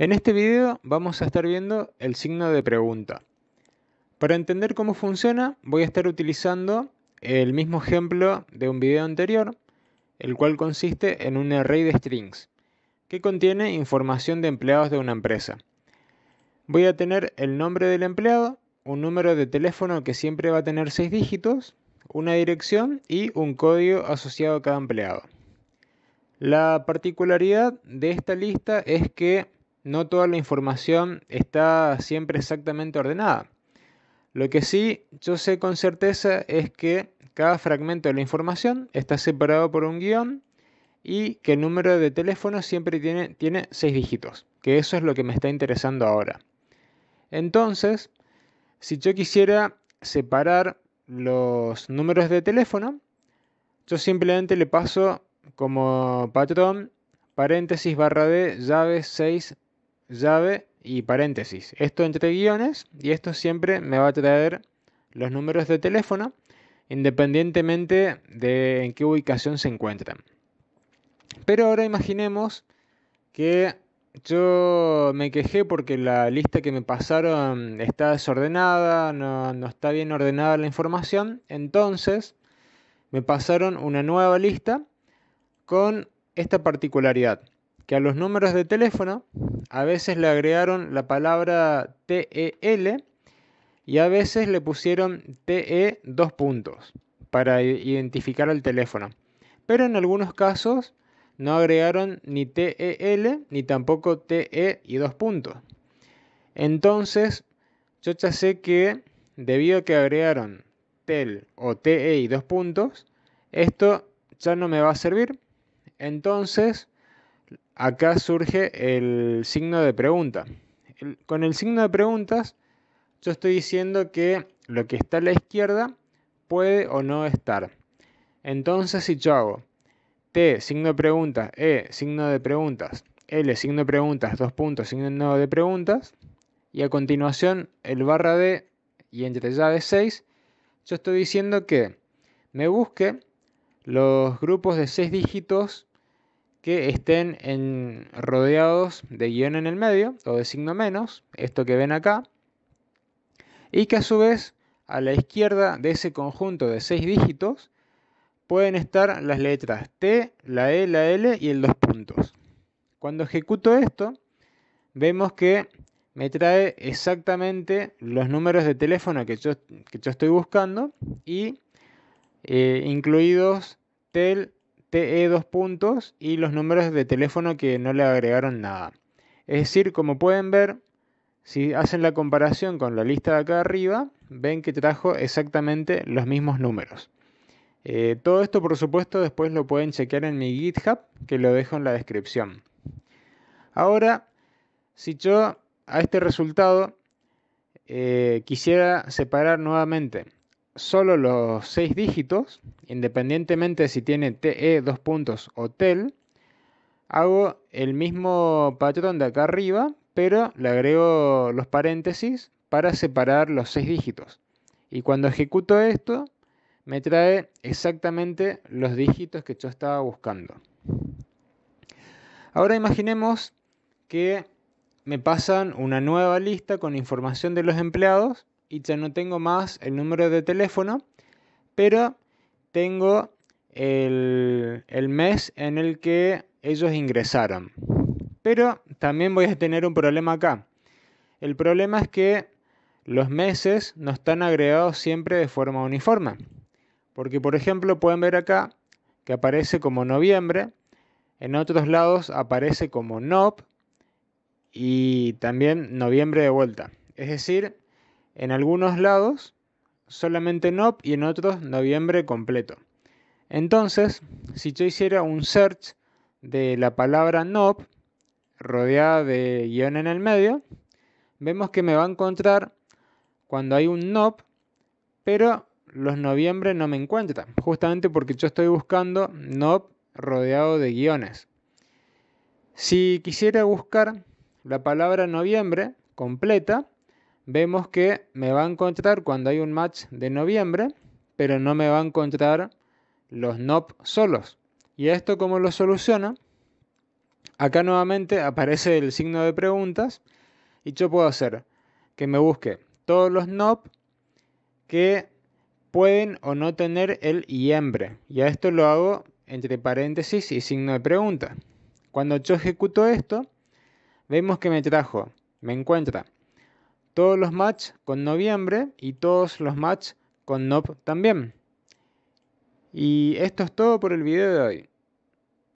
En este video vamos a estar viendo el signo de pregunta. Para entender cómo funciona voy a estar utilizando el mismo ejemplo de un video anterior, el cual consiste en un array de strings, que contiene información de empleados de una empresa. Voy a tener el nombre del empleado, un número de teléfono que siempre va a tener 6 dígitos, una dirección y un código asociado a cada empleado. La particularidad de esta lista es que no toda la información está siempre exactamente ordenada. Lo que sí yo sé con certeza es que cada fragmento de la información está separado por un guión y que el número de teléfono siempre tiene, seis dígitos, que eso es lo que me está interesando ahora. Entonces, si yo quisiera separar los números de teléfono, yo simplemente le paso como patrón paréntesis barra de llave 6 llave y paréntesis. Esto entre guiones y esto siempre me va a traer los números de teléfono independientemente de en qué ubicación se encuentran. Pero ahora imaginemos que yo me quejé porque la lista que me pasaron está desordenada, no, no, está bien ordenada la información. Entonces me pasaron una nueva lista con esta particularidad que a los números de teléfono a veces le agregaron la palabra TEL y a veces le pusieron TE dos puntos para identificar al teléfono. Pero en algunos casos no agregaron ni TEL ni tampoco TE y dos puntos. Entonces, yo ya sé que debido a que agregaron TEL o TE y dos puntos, esto ya no me va a servir. Entonces, acá surge el signo de pregunta. con el signo de preguntas, yo estoy diciendo que lo que está a la izquierda puede o no estar. Entonces, si yo hago T, signo de preguntas, E, signo de preguntas, L, signo de preguntas, dos puntos, signo de preguntas, y a continuación el barra D y entre llaves 6, yo estoy diciendo que me busque los grupos de 6 dígitos que estén en, rodeados de guión en el medio o de signo menos, esto que ven acá, y que a su vez a la izquierda de ese conjunto de seis dígitos pueden estar las letras T, la E, la L y el dos puntos. Cuando ejecuto esto, vemos que me trae exactamente los números de teléfono que yo, yo estoy buscando y eh, incluidos TEL, TE eh, dos puntos y los números de teléfono que no le agregaron nada. Es decir, como pueden ver, si hacen la comparación con la lista de acá arriba, ven que trajo exactamente los mismos números. Eh, todo esto, por supuesto, después lo pueden chequear en mi GitHub, que lo dejo en la descripción. Ahora, si yo a este resultado eh, quisiera separar nuevamente solo los seis dígitos, independientemente si tiene TE dos puntos o TEL, hago el mismo patrón de acá arriba, pero le agrego los paréntesis para separar los seis dígitos. Y cuando ejecuto esto, me trae exactamente los dígitos que yo estaba buscando. Ahora imaginemos que me pasan una nueva lista con información de los empleados y ya no tengo más el número de teléfono, pero tengo el, mes en el que ellos ingresaron. Pero también voy a tener un problema acá. El problema es que los meses no están agregados siempre de forma uniforme. Porque por ejemplo pueden ver acá que aparece como noviembre, en otros lados aparece como NOP y también noviembre de vuelta. Es decir, en algunos lados solamente NOP y en otros noviembre completo. Entonces, si yo hiciera un search de la palabra NOP rodeada de guión en el medio, vemos que me va a encontrar cuando hay un NOP, pero los noviembre no me encuentran. justamente porque yo estoy buscando NOP rodeado de guiones. Si quisiera buscar la palabra noviembre completa, vemos que me va a encontrar cuando hay un match de noviembre, pero no me va a encontrar los NOP solos. ¿Y esto cómo lo soluciona? Acá nuevamente aparece el signo de preguntas y yo puedo hacer que me busque todos los NOP que pueden o no tener el IEMBRE. Y a esto lo hago entre paréntesis y signo de pregunta. Cuando yo ejecuto esto, vemos que me trajo, me encuentra todos los match con noviembre y todos los match con NOP también. Y esto es todo por el video de hoy.